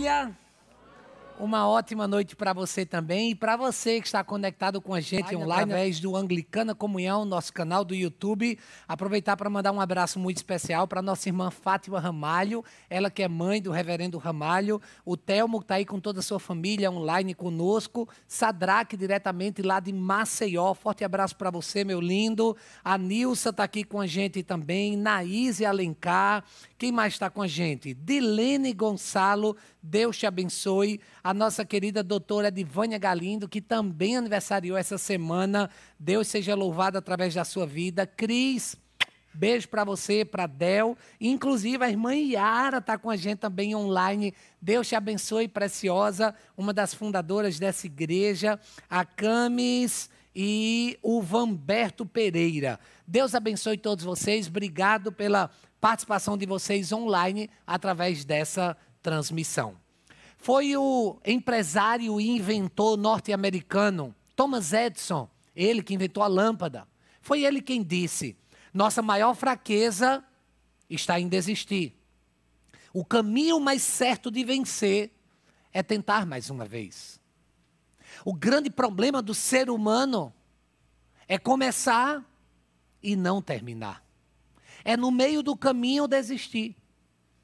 familia Uma ótima noite para você também e para você que está conectado com a gente online, online através do Anglicana Comunhão, nosso canal do YouTube. Aproveitar para mandar um abraço muito especial para nossa irmã Fátima Ramalho, ela que é mãe do reverendo Ramalho, o Telmo que está aí com toda a sua família online conosco, Sadraque diretamente lá de Maceió. Forte abraço para você, meu lindo. A Nilsa está aqui com a gente também, Naíse Alencar. Quem mais está com a gente? Dilene Gonçalo, Deus te abençoe. A a nossa querida doutora Divânia Galindo, que também aniversariou essa semana. Deus seja louvado através da sua vida. Cris, Beijo para você, para Del. Inclusive, a irmã Yara está com a gente também online. Deus te abençoe, preciosa. Uma das fundadoras dessa igreja, a Camis e o Vamberto Pereira. Deus abençoe todos vocês. Obrigado pela participação de vocês online através dessa transmissão foi o empresário e inventor norte-americano Thomas Edison, ele que inventou a lâmpada. Foi ele quem disse: nossa maior fraqueza está em desistir. O caminho mais certo de vencer é tentar mais uma vez. O grande problema do ser humano é começar e não terminar. É no meio do caminho desistir,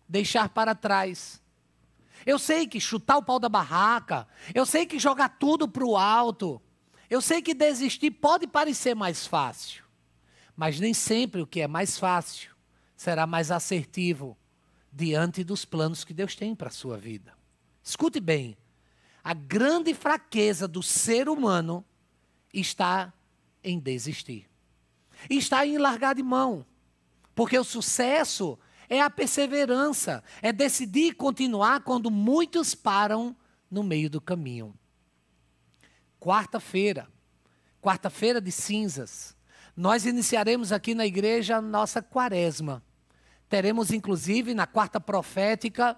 deixar para trás eu sei que chutar o pau da barraca, eu sei que jogar tudo para o alto, eu sei que desistir pode parecer mais fácil, mas nem sempre o que é mais fácil será mais assertivo diante dos planos que Deus tem para a sua vida. Escute bem: a grande fraqueza do ser humano está em desistir, está em largar de mão, porque o sucesso é a perseverança, é decidir continuar quando muitos param no meio do caminho. Quarta-feira, quarta-feira de cinzas, nós iniciaremos aqui na igreja a nossa quaresma. Teremos, inclusive, na quarta profética,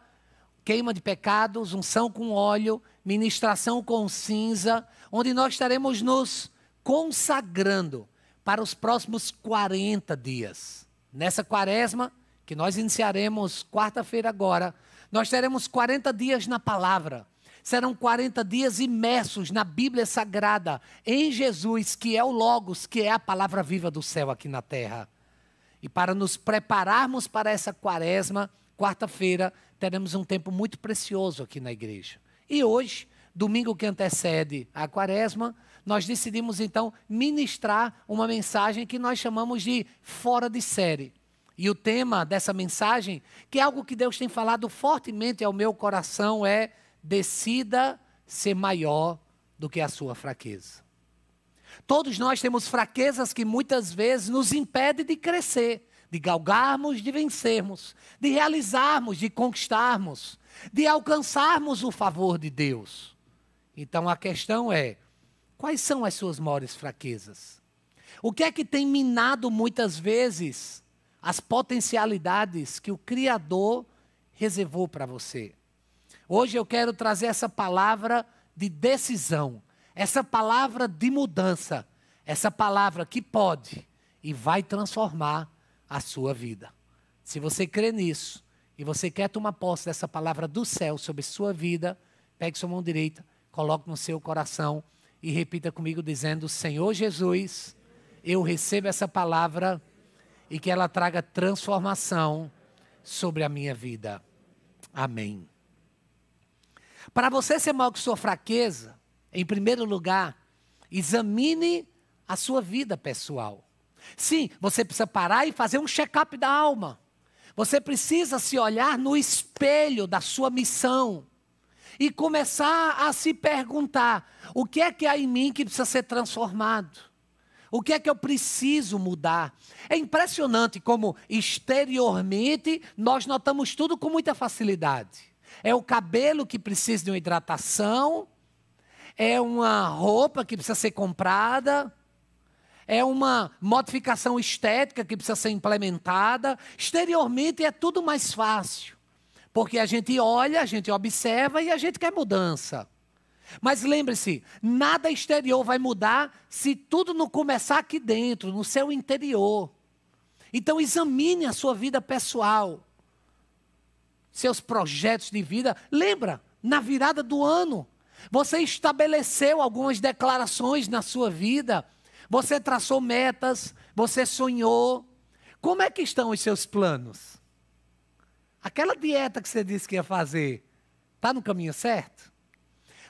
queima de pecados, unção com óleo, ministração com cinza, onde nós estaremos nos consagrando para os próximos 40 dias. Nessa quaresma, que nós iniciaremos quarta-feira agora, nós teremos 40 dias na palavra. Serão 40 dias imersos na Bíblia Sagrada, em Jesus, que é o Logos, que é a palavra viva do céu aqui na terra. E para nos prepararmos para essa quaresma, quarta-feira, teremos um tempo muito precioso aqui na igreja. E hoje, domingo que antecede a quaresma, nós decidimos então ministrar uma mensagem que nós chamamos de fora de série. E o tema dessa mensagem, que é algo que Deus tem falado fortemente ao meu coração, é: decida ser maior do que a sua fraqueza. Todos nós temos fraquezas que muitas vezes nos impedem de crescer, de galgarmos, de vencermos, de realizarmos, de conquistarmos, de alcançarmos o favor de Deus. Então a questão é: quais são as suas maiores fraquezas? O que é que tem minado muitas vezes as potencialidades que o Criador reservou para você. Hoje eu quero trazer essa palavra de decisão, essa palavra de mudança, essa palavra que pode e vai transformar a sua vida. Se você crê nisso e você quer tomar posse dessa palavra do céu sobre sua vida, pegue sua mão direita, coloque no seu coração e repita comigo dizendo: Senhor Jesus, eu recebo essa palavra e que ela traga transformação sobre a minha vida. Amém. Para você ser maior que sua fraqueza, em primeiro lugar, examine a sua vida pessoal. Sim, você precisa parar e fazer um check-up da alma. Você precisa se olhar no espelho da sua missão e começar a se perguntar: o que é que há em mim que precisa ser transformado? O que é que eu preciso mudar? É impressionante como exteriormente nós notamos tudo com muita facilidade. É o cabelo que precisa de uma hidratação, é uma roupa que precisa ser comprada, é uma modificação estética que precisa ser implementada. Exteriormente é tudo mais fácil, porque a gente olha, a gente observa e a gente quer mudança. Mas lembre-se, nada exterior vai mudar se tudo não começar aqui dentro, no seu interior. Então examine a sua vida pessoal, seus projetos de vida. Lembra, na virada do ano, você estabeleceu algumas declarações na sua vida, você traçou metas, você sonhou. Como é que estão os seus planos? Aquela dieta que você disse que ia fazer, está no caminho certo?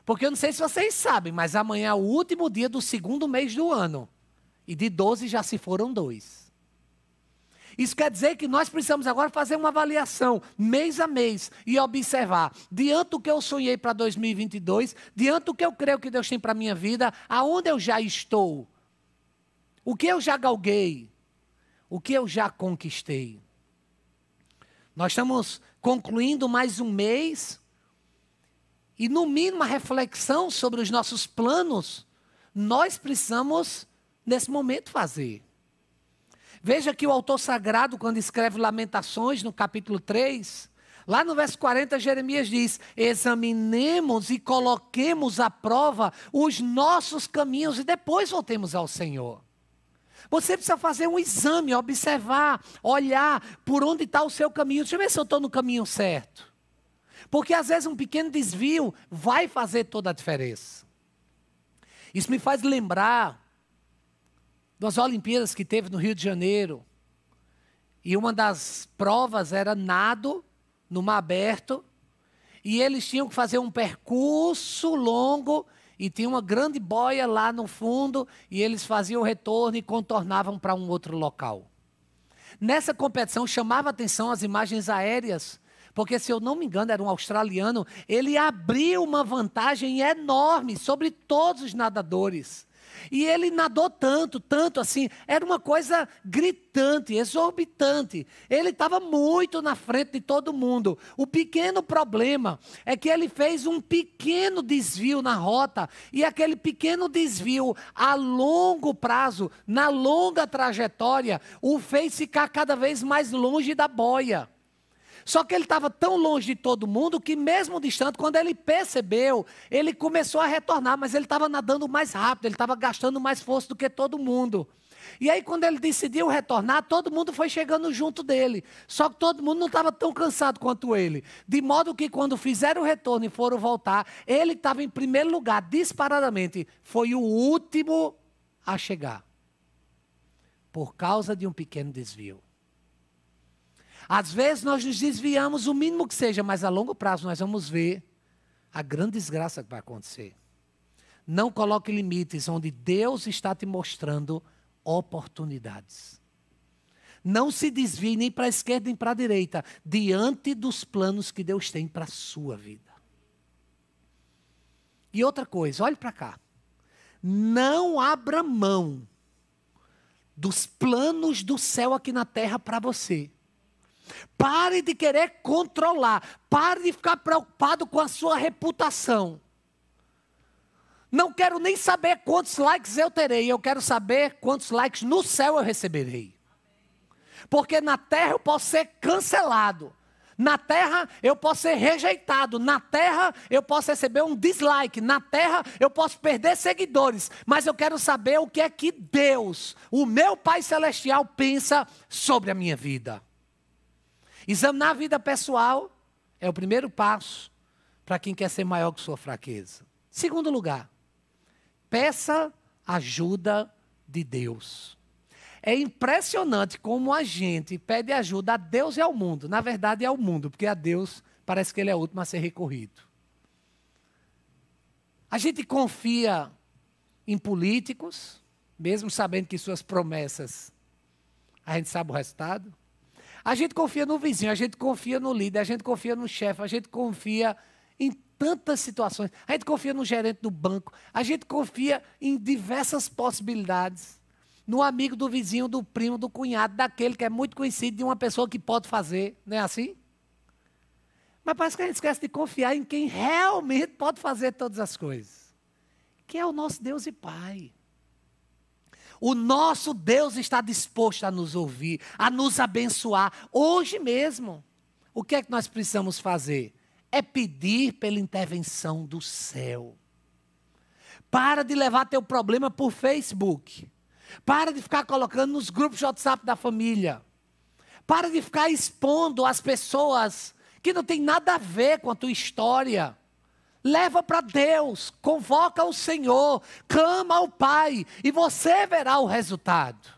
Porque eu não sei se vocês sabem, mas amanhã é o último dia do segundo mês do ano. E de 12 já se foram dois. Isso quer dizer que nós precisamos agora fazer uma avaliação mês a mês e observar, diante do que eu sonhei para 2022, diante do que eu creio que Deus tem para a minha vida, aonde eu já estou, o que eu já galguei, o que eu já conquistei. Nós estamos concluindo mais um mês e, no mínimo, uma reflexão sobre os nossos planos, nós precisamos, nesse momento, fazer. Veja que o autor sagrado, quando escreve Lamentações, no capítulo 3, lá no verso 40, Jeremias diz: Examinemos e coloquemos à prova os nossos caminhos e depois voltemos ao Senhor. Você precisa fazer um exame, observar, olhar por onde está o seu caminho. Deixa eu ver se eu estou no caminho certo. Porque às vezes um pequeno desvio vai fazer toda a diferença. Isso me faz lembrar das Olimpíadas que teve no Rio de Janeiro. E uma das provas era nado no mar aberto. E eles tinham que fazer um percurso longo e tinha uma grande boia lá no fundo e eles faziam o retorno e contornavam para um outro local. Nessa competição chamava atenção as imagens aéreas porque se eu não me engano, era um australiano, ele abriu uma vantagem enorme sobre todos os nadadores. E ele nadou tanto, tanto assim, era uma coisa gritante, exorbitante. Ele estava muito na frente de todo mundo. O pequeno problema é que ele fez um pequeno desvio na rota, e aquele pequeno desvio a longo prazo, na longa trajetória, o fez ficar cada vez mais longe da boia. Só que ele estava tão longe de todo mundo que, mesmo distante, quando ele percebeu, ele começou a retornar, mas ele estava nadando mais rápido, ele estava gastando mais força do que todo mundo. E aí, quando ele decidiu retornar, todo mundo foi chegando junto dele. Só que todo mundo não estava tão cansado quanto ele. De modo que, quando fizeram o retorno e foram voltar, ele estava em primeiro lugar, disparadamente. Foi o último a chegar. Por causa de um pequeno desvio. Às vezes nós nos desviamos o mínimo que seja, mas a longo prazo nós vamos ver a grande desgraça que vai acontecer. Não coloque limites onde Deus está te mostrando oportunidades. Não se desvie nem para a esquerda nem para a direita, diante dos planos que Deus tem para a sua vida. E outra coisa, olhe para cá. Não abra mão dos planos do céu aqui na terra para você. Pare de querer controlar. Pare de ficar preocupado com a sua reputação. Não quero nem saber quantos likes eu terei, eu quero saber quantos likes no céu eu receberei. Porque na terra eu posso ser cancelado, na terra eu posso ser rejeitado, na terra eu posso receber um dislike, na terra eu posso perder seguidores, mas eu quero saber o que é que Deus, o meu Pai Celestial, pensa sobre a minha vida. Examinar a vida pessoal é o primeiro passo para quem quer ser maior que sua fraqueza. Segundo lugar, peça ajuda de Deus. É impressionante como a gente pede ajuda a Deus e ao mundo. Na verdade, é ao mundo, porque a Deus parece que ele é o último a ser recorrido. A gente confia em políticos, mesmo sabendo que suas promessas, a gente sabe o resultado. A gente confia no vizinho, a gente confia no líder, a gente confia no chefe, a gente confia em tantas situações. A gente confia no gerente do banco, a gente confia em diversas possibilidades. No amigo do vizinho, do primo, do cunhado, daquele que é muito conhecido, de uma pessoa que pode fazer, não é assim? Mas parece que a gente esquece de confiar em quem realmente pode fazer todas as coisas, que é o nosso Deus e Pai. O nosso Deus está disposto a nos ouvir, a nos abençoar hoje mesmo. O que é que nós precisamos fazer? É pedir pela intervenção do céu. Para de levar teu problema por Facebook. Para de ficar colocando nos grupos de WhatsApp da família. Para de ficar expondo as pessoas que não tem nada a ver com a tua história. Leva para Deus, convoca o Senhor, clama ao Pai, e você verá o resultado.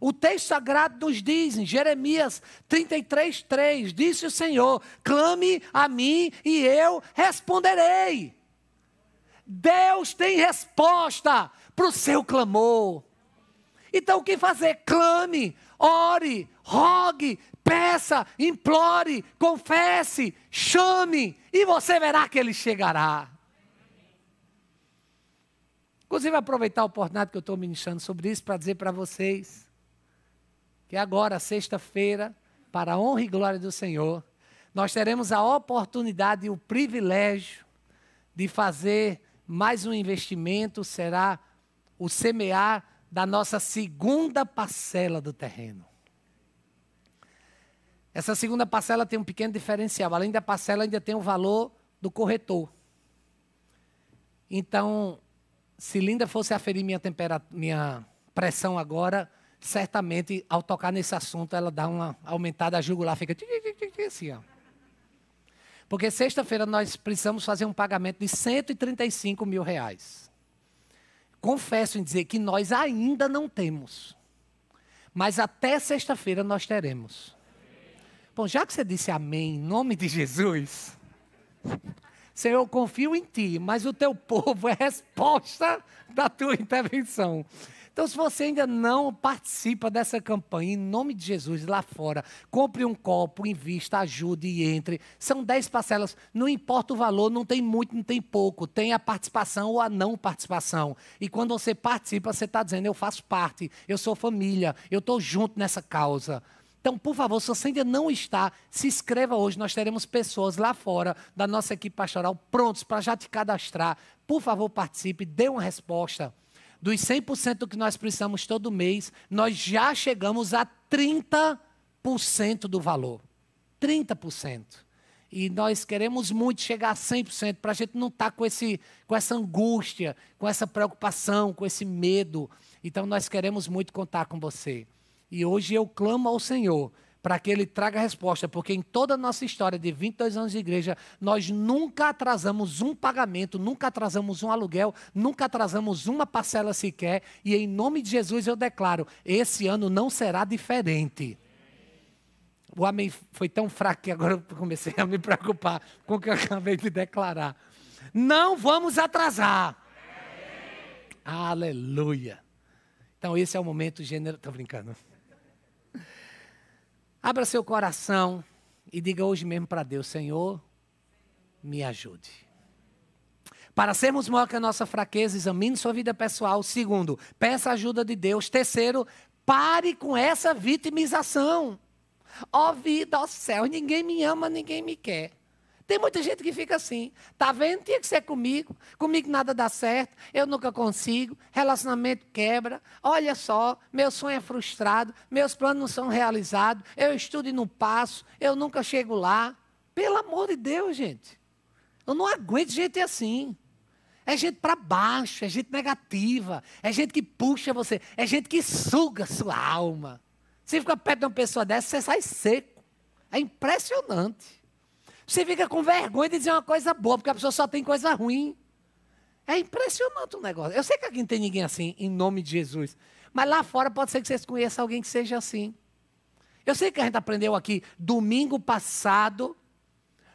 O texto sagrado nos diz, em Jeremias 33, 3, disse o Senhor: clame a mim e eu responderei. Deus tem resposta para o seu clamor. Então o que fazer? Clame, ore, rogue, peça, implore, confesse, chame, e você verá que ele chegará. Inclusive, aproveitar a oportunidade que eu estou ministrando sobre isso para dizer para vocês que agora, sexta-feira, para a honra e glória do Senhor, nós teremos a oportunidade e o privilégio de fazer mais um investimento será o semear da nossa segunda parcela do terreno. Essa segunda parcela tem um pequeno diferencial. Além da parcela, ainda tem o valor do corretor. Então, se Linda fosse aferir minha, minha pressão agora, certamente, ao tocar nesse assunto, ela dá uma aumentada, a jugular fica assim, ó. Porque sexta-feira nós precisamos fazer um pagamento de 135 mil reais. Confesso em dizer que nós ainda não temos. Mas até sexta-feira nós teremos. Bom, já que você disse amém em nome de Jesus, Senhor, eu confio em ti, mas o teu povo é resposta da tua intervenção. Então, se você ainda não participa dessa campanha, em nome de Jesus, lá fora, compre um copo, invista, ajude e entre. São 10 parcelas, não importa o valor, não tem muito, não tem pouco. Tem a participação ou a não participação. E quando você participa, você está dizendo: eu faço parte, eu sou família, eu estou junto nessa causa. Então, por favor, se você ainda não está, se inscreva hoje. Nós teremos pessoas lá fora da nossa equipe pastoral prontos para já te cadastrar. Por favor, participe, dê uma resposta. Dos 100% que nós precisamos todo mês, nós já chegamos a 30% do valor. 30%. E nós queremos muito chegar a 100%, para a gente não estar tá com, esse, com essa angústia, com essa preocupação, com esse medo. Então, nós queremos muito contar com você. E hoje eu clamo ao Senhor para que Ele traga resposta, porque em toda a nossa história de 22 anos de igreja, nós nunca atrasamos um pagamento, nunca atrasamos um aluguel, nunca atrasamos uma parcela sequer, e em nome de Jesus eu declaro: esse ano não será diferente. O amém foi tão fraco que agora eu comecei a me preocupar com o que eu acabei de declarar. Não vamos atrasar. Amém. Aleluia. Então, esse é o momento gênero. Estou brincando. Abra seu coração e diga hoje mesmo para Deus: Senhor, me ajude. Para sermos maior que a nossa fraqueza, examine sua vida pessoal. Segundo, peça ajuda de Deus. Terceiro, pare com essa vitimização. Ó oh, vida, ó oh céu, ninguém me ama, ninguém me quer. Tem muita gente que fica assim. Tá vendo? Tinha que ser comigo. Comigo nada dá certo. Eu nunca consigo. Relacionamento quebra. Olha só, meu sonho é frustrado. Meus planos não são realizados. Eu estudo e não passo. Eu nunca chego lá. Pelo amor de Deus, gente. Eu não aguento gente assim. É gente para baixo, é gente negativa, é gente que puxa você, é gente que suga sua alma. Você fica perto de uma pessoa dessa, você sai seco. É impressionante. Você fica com vergonha de dizer uma coisa boa, porque a pessoa só tem coisa ruim. É impressionante o negócio. Eu sei que aqui não tem ninguém assim, em nome de Jesus. Mas lá fora pode ser que vocês conheçam alguém que seja assim. Eu sei que a gente aprendeu aqui domingo passado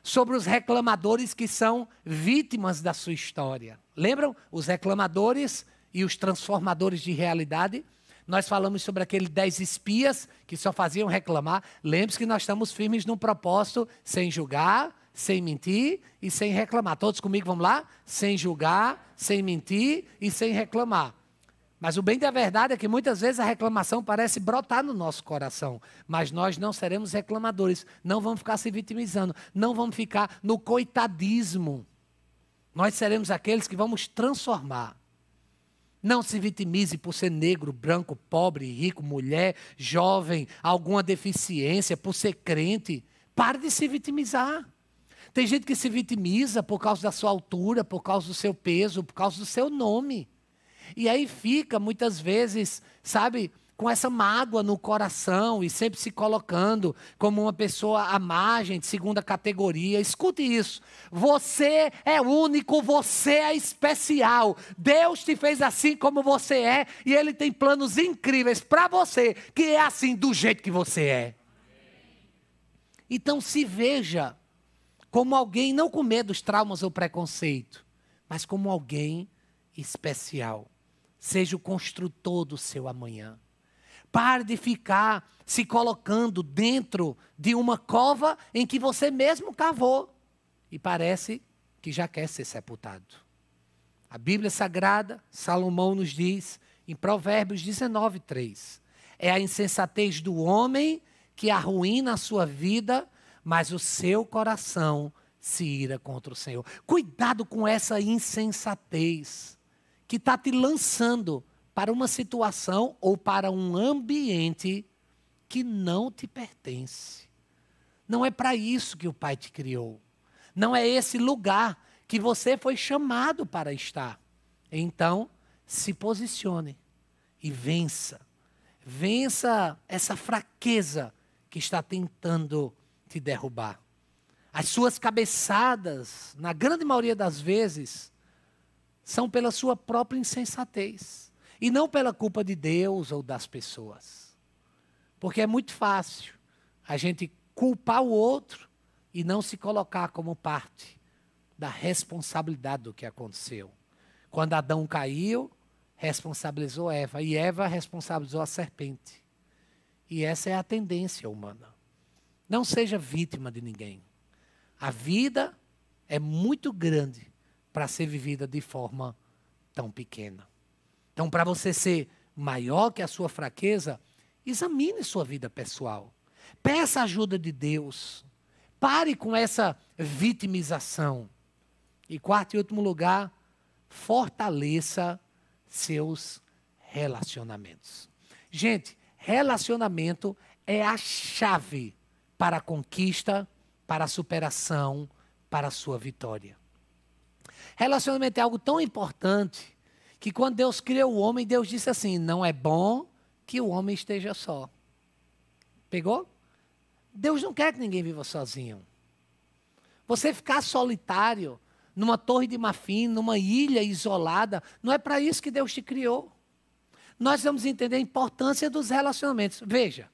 sobre os reclamadores que são vítimas da sua história. Lembram? Os reclamadores e os transformadores de realidade nós falamos sobre aqueles dez espias que só faziam reclamar. Lembre-se que nós estamos firmes num propósito sem julgar, sem mentir e sem reclamar. Todos comigo, vamos lá? Sem julgar, sem mentir e sem reclamar. Mas o bem da verdade é que muitas vezes a reclamação parece brotar no nosso coração. Mas nós não seremos reclamadores. Não vamos ficar se vitimizando. Não vamos ficar no coitadismo. Nós seremos aqueles que vamos transformar não se vitimize por ser negro, branco, pobre, rico, mulher, jovem, alguma deficiência, por ser crente. Pare de se vitimizar. Tem gente que se vitimiza por causa da sua altura, por causa do seu peso, por causa do seu nome. E aí fica, muitas vezes, sabe, com essa mágoa no coração e sempre se colocando como uma pessoa à margem, de segunda categoria. Escute isso. Você é único, você é especial. Deus te fez assim como você é e Ele tem planos incríveis para você, que é assim do jeito que você é. Então se veja como alguém, não com medo dos traumas ou preconceito, mas como alguém especial. Seja o construtor do seu amanhã. Pare de ficar se colocando dentro de uma cova em que você mesmo cavou e parece que já quer ser sepultado. A Bíblia Sagrada, Salomão nos diz em Provérbios 19, 3: É a insensatez do homem que arruína a sua vida, mas o seu coração se ira contra o Senhor. Cuidado com essa insensatez que está te lançando para uma situação ou para um ambiente que não te pertence. Não é para isso que o Pai te criou. Não é esse lugar que você foi chamado para estar. Então, se posicione e vença. Vença essa fraqueza que está tentando te derrubar. As suas cabeçadas, na grande maioria das vezes, são pela sua própria insensatez. E não pela culpa de Deus ou das pessoas. Porque é muito fácil a gente culpar o outro e não se colocar como parte da responsabilidade do que aconteceu. Quando Adão caiu, responsabilizou Eva. E Eva responsabilizou a serpente. E essa é a tendência humana. Não seja vítima de ninguém. A vida é muito grande para ser vivida de forma tão pequena. Então, para você ser maior que a sua fraqueza, examine sua vida pessoal. Peça ajuda de Deus. Pare com essa vitimização. E quarto e último lugar, fortaleça seus relacionamentos. Gente, relacionamento é a chave para a conquista, para a superação, para a sua vitória. Relacionamento é algo tão importante que quando Deus criou o homem, Deus disse assim: não é bom que o homem esteja só. Pegou? Deus não quer que ninguém viva sozinho. Você ficar solitário, numa torre de marfim, numa ilha isolada, não é para isso que Deus te criou. Nós vamos entender a importância dos relacionamentos. Veja,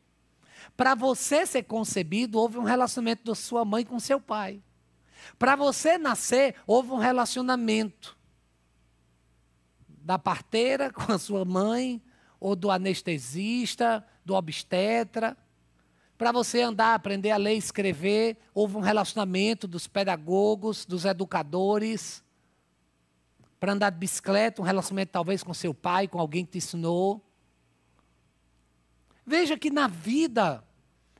para você ser concebido, houve um relacionamento da sua mãe com seu pai. Para você nascer, houve um relacionamento da parteira com a sua mãe, ou do anestesista, do obstetra. Para você andar, aprender a ler e escrever, houve um relacionamento dos pedagogos, dos educadores. Para andar de bicicleta, um relacionamento talvez com seu pai, com alguém que te ensinou. Veja que na vida,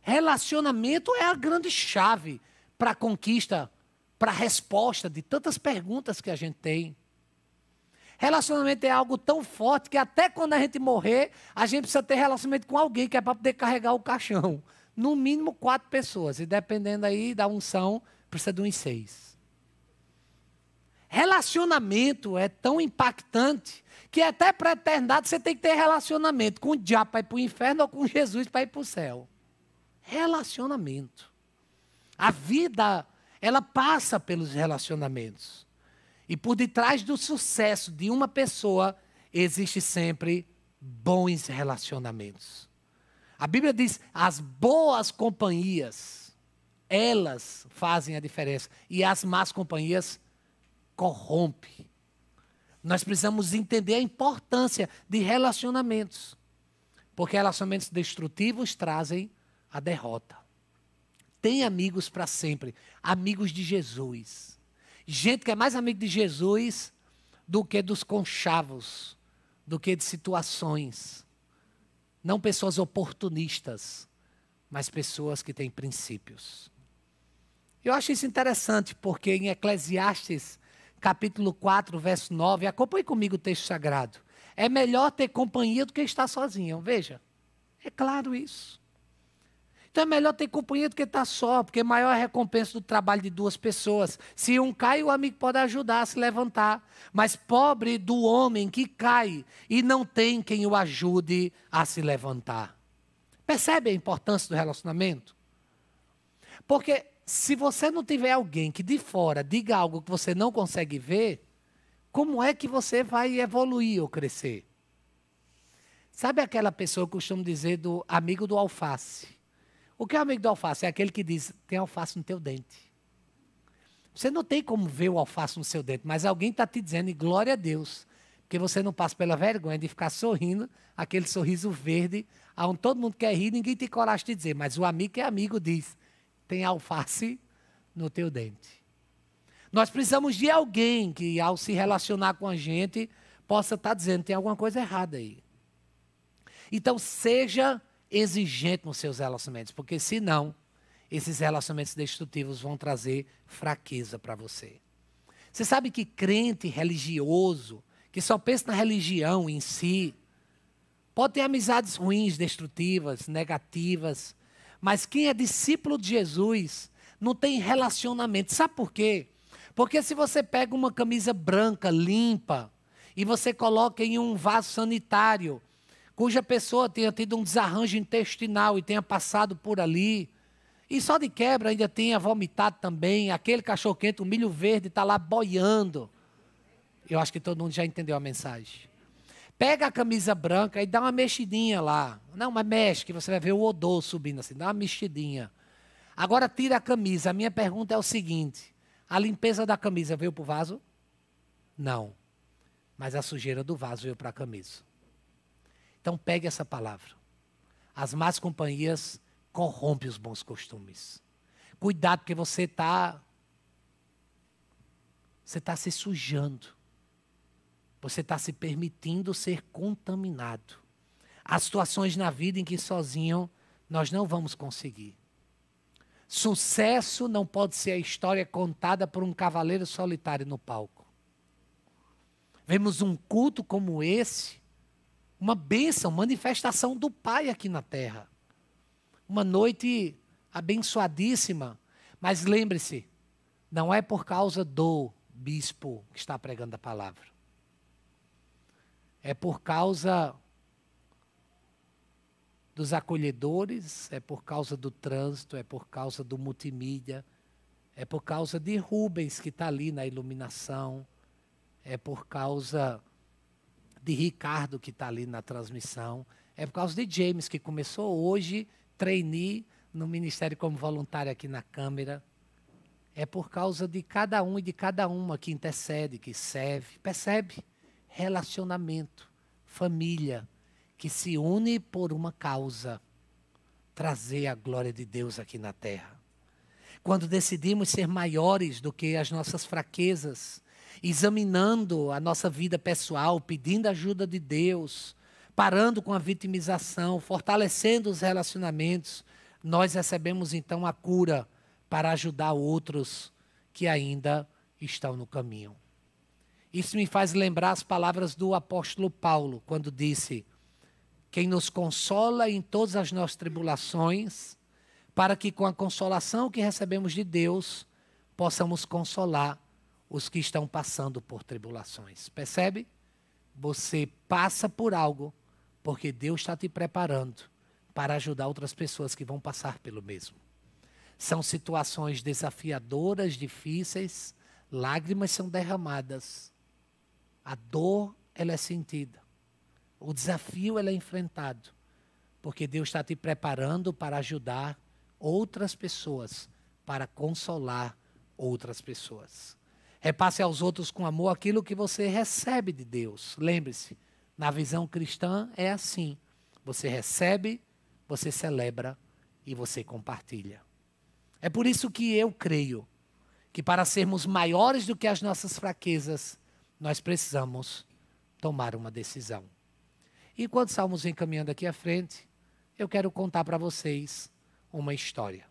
relacionamento é a grande chave para a conquista, para a resposta de tantas perguntas que a gente tem. Relacionamento é algo tão forte que até quando a gente morrer, a gente precisa ter relacionamento com alguém que é para poder carregar o caixão. No mínimo quatro pessoas. E dependendo aí da unção, precisa de uns seis. Relacionamento é tão impactante que até para a eternidade você tem que ter relacionamento com o diabo para ir para o inferno ou com Jesus para ir para o céu. Relacionamento. A vida, ela passa pelos relacionamentos. E por detrás do sucesso de uma pessoa existe sempre bons relacionamentos. A Bíblia diz: as boas companhias, elas fazem a diferença. E as más companhias corrompem. Nós precisamos entender a importância de relacionamentos. Porque relacionamentos destrutivos trazem a derrota. Tem amigos para sempre, amigos de Jesus gente que é mais amigo de Jesus do que dos conchavos, do que de situações. Não pessoas oportunistas, mas pessoas que têm princípios. Eu acho isso interessante, porque em Eclesiastes, capítulo 4, verso 9, acompanhe comigo o texto sagrado. É melhor ter companhia do que estar sozinho, veja. É claro isso. Então é melhor ter companhia do que estar tá só, porque maior é a recompensa do trabalho de duas pessoas. Se um cai, o amigo pode ajudar a se levantar. Mas pobre do homem que cai e não tem quem o ajude a se levantar. Percebe a importância do relacionamento? Porque se você não tiver alguém que de fora diga algo que você não consegue ver, como é que você vai evoluir ou crescer? Sabe aquela pessoa que eu costumo dizer do amigo do alface? O que é amigo do alface? É aquele que diz: tem alface no teu dente. Você não tem como ver o alface no seu dente, mas alguém está te dizendo, e glória a Deus, porque você não passa pela vergonha de ficar sorrindo, aquele sorriso verde, aonde todo mundo quer rir, ninguém tem coragem de dizer, mas o amigo que é amigo diz: tem alface no teu dente. Nós precisamos de alguém que, ao se relacionar com a gente, possa estar tá dizendo: tem alguma coisa errada aí. Então, seja exigente nos seus relacionamentos, porque senão esses relacionamentos destrutivos vão trazer fraqueza para você. Você sabe que crente religioso, que só pensa na religião em si, pode ter amizades ruins, destrutivas, negativas, mas quem é discípulo de Jesus não tem relacionamento. Sabe por quê? Porque se você pega uma camisa branca, limpa, e você coloca em um vaso sanitário, cuja pessoa tenha tido um desarranjo intestinal e tenha passado por ali. E só de quebra ainda tenha vomitado também. Aquele cachorro quente, o milho verde, está lá boiando. Eu acho que todo mundo já entendeu a mensagem. Pega a camisa branca e dá uma mexidinha lá. Não, mas mexe, que você vai ver o odor subindo assim. Dá uma mexidinha. Agora tira a camisa. A minha pergunta é o seguinte: a limpeza da camisa veio para o vaso? Não. Mas a sujeira do vaso veio para a camisa. Então pegue essa palavra. As más companhias corrompem os bons costumes. Cuidado, porque você está. Você está se sujando. Você está se permitindo ser contaminado. Há situações na vida em que sozinho nós não vamos conseguir. Sucesso não pode ser a história contada por um cavaleiro solitário no palco. Vemos um culto como esse uma bênção, manifestação do Pai aqui na terra. Uma noite abençoadíssima. Mas lembre-se, não é por causa do bispo que está pregando a palavra. É por causa dos acolhedores, é por causa do trânsito, é por causa do multimídia, é por causa de Rubens que está ali na iluminação, é por causa de Ricardo, que está ali na transmissão. É por causa de James, que começou hoje, treinei no ministério como voluntário aqui na Câmara. É por causa de cada um e de cada uma que intercede, que serve. Percebe? Relacionamento, família, que se une por uma causa trazer a glória de Deus aqui na terra. Quando decidimos ser maiores do que as nossas fraquezas, examinando a nossa vida pessoal, pedindo ajuda de Deus, parando com a vitimização, fortalecendo os relacionamentos, nós recebemos então a cura para ajudar outros que ainda estão no caminho. Isso me faz lembrar as palavras do apóstolo Paulo, quando disse: Quem nos consola em todas as nossas tribulações, para que com a consolação que recebemos de Deus, possamos consolar os que estão passando por tribulações. Percebe? Você passa por algo porque Deus está te preparando para ajudar outras pessoas que vão passar pelo mesmo. São situações desafiadoras, difíceis, lágrimas são derramadas, a dor ela é sentida, o desafio ela é enfrentado, porque Deus está te preparando para ajudar outras pessoas, para consolar outras pessoas. Repasse é aos outros com amor aquilo que você recebe de Deus. Lembre-se, na visão cristã é assim: você recebe, você celebra e você compartilha. É por isso que eu creio que para sermos maiores do que as nossas fraquezas, nós precisamos tomar uma decisão. E enquanto estamos encaminhando aqui à frente, eu quero contar para vocês uma história.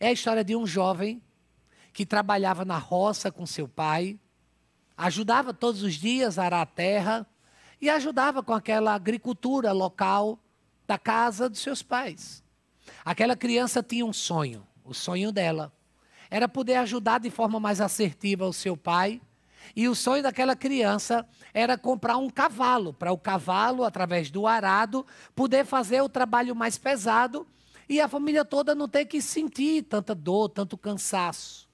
É a história de um jovem que trabalhava na roça com seu pai, ajudava todos os dias a arar a terra e ajudava com aquela agricultura local da casa dos seus pais. Aquela criança tinha um sonho, o sonho dela era poder ajudar de forma mais assertiva o seu pai. E o sonho daquela criança era comprar um cavalo, para o cavalo, através do arado, poder fazer o trabalho mais pesado e a família toda não ter que sentir tanta dor, tanto cansaço.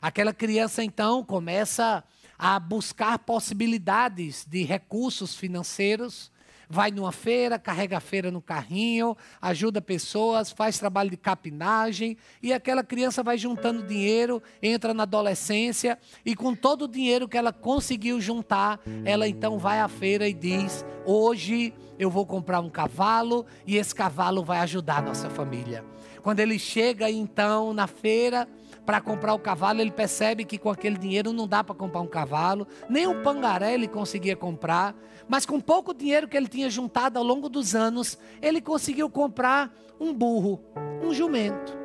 Aquela criança então começa a buscar possibilidades de recursos financeiros, vai numa feira, carrega a feira no carrinho, ajuda pessoas, faz trabalho de capinagem, e aquela criança vai juntando dinheiro, entra na adolescência, e com todo o dinheiro que ela conseguiu juntar, ela então vai à feira e diz: Hoje eu vou comprar um cavalo e esse cavalo vai ajudar a nossa família. Quando ele chega então na feira, para comprar o cavalo, ele percebe que com aquele dinheiro não dá para comprar um cavalo, nem um pangaré ele conseguia comprar, mas com pouco dinheiro que ele tinha juntado ao longo dos anos, ele conseguiu comprar um burro, um jumento.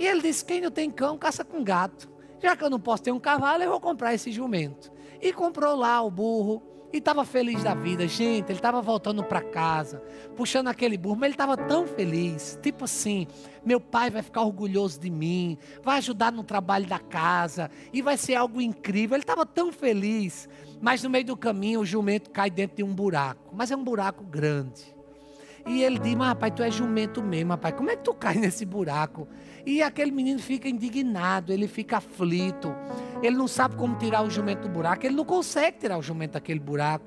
E ele disse: Quem não tem cão, caça com gato. Já que eu não posso ter um cavalo, eu vou comprar esse jumento. E comprou lá o burro, e estava feliz da vida, gente. Ele estava voltando para casa, puxando aquele burro, mas ele estava tão feliz. Tipo assim: meu pai vai ficar orgulhoso de mim, vai ajudar no trabalho da casa e vai ser algo incrível. Ele estava tão feliz, mas no meio do caminho o jumento cai dentro de um buraco mas é um buraco grande. E ele diz: Mas rapaz, tu é jumento mesmo, rapaz, como é que tu cai nesse buraco? E aquele menino fica indignado, ele fica aflito ele não sabe como tirar o jumento do buraco, ele não consegue tirar o jumento daquele buraco.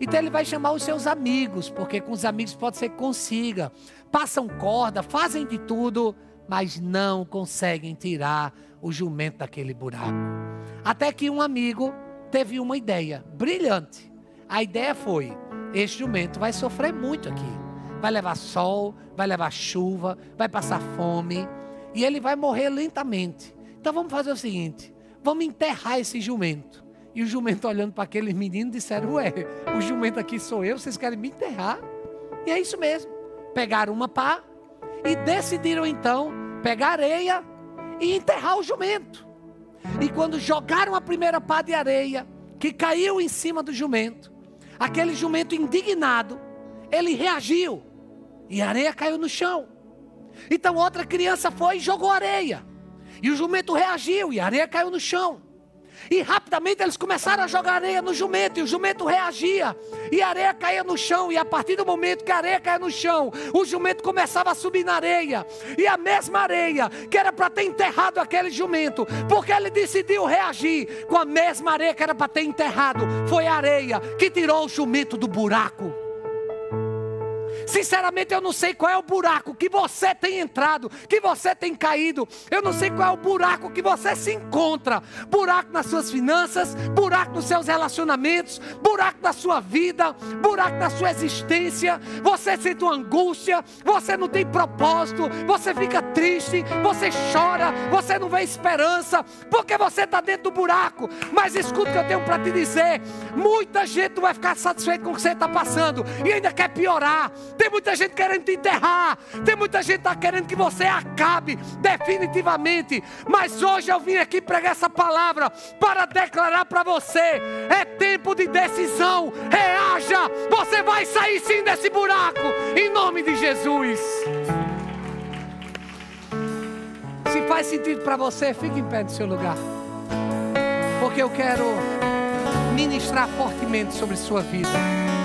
Então ele vai chamar os seus amigos, porque com os amigos pode ser que consiga. Passam corda, fazem de tudo, mas não conseguem tirar o jumento daquele buraco. Até que um amigo teve uma ideia brilhante. A ideia foi: este jumento vai sofrer muito aqui. Vai levar sol, vai levar chuva, vai passar fome e ele vai morrer lentamente. Então vamos fazer o seguinte: vamos enterrar esse jumento. E o jumento olhando para aqueles meninos disseram: Ué, o jumento aqui sou eu, vocês querem me enterrar? E é isso mesmo. Pegaram uma pá e decidiram então pegar areia e enterrar o jumento. E quando jogaram a primeira pá de areia, que caiu em cima do jumento, aquele jumento indignado, ele reagiu e a areia caiu no chão. Então outra criança foi e jogou areia. E o jumento reagiu e a areia caiu no chão. E rapidamente eles começaram a jogar areia no jumento, e o jumento reagia, e a areia caía no chão, e a partir do momento que a areia caía no chão, o jumento começava a subir na areia, e a mesma areia que era para ter enterrado aquele jumento, porque ele decidiu reagir com a mesma areia que era para ter enterrado, foi a areia que tirou o jumento do buraco. Sinceramente, eu não sei qual é o buraco que você tem entrado, que você tem caído. Eu não sei qual é o buraco que você se encontra: buraco nas suas finanças, buraco nos seus relacionamentos, buraco na sua vida, buraco na sua existência. Você sente uma angústia, você não tem propósito, você fica triste, você chora, você não vê esperança, porque você está dentro do buraco. Mas escuta o que eu tenho para te dizer: muita gente vai ficar satisfeita com o que você está passando e ainda quer piorar. Tem muita gente querendo te enterrar. Tem muita gente tá querendo que você acabe definitivamente. Mas hoje eu vim aqui pregar essa palavra para declarar para você: é tempo de decisão. Reaja. Você vai sair sim desse buraco. Em nome de Jesus. Se faz sentido para você, fique em pé no seu lugar. Porque eu quero ministrar fortemente sobre sua vida.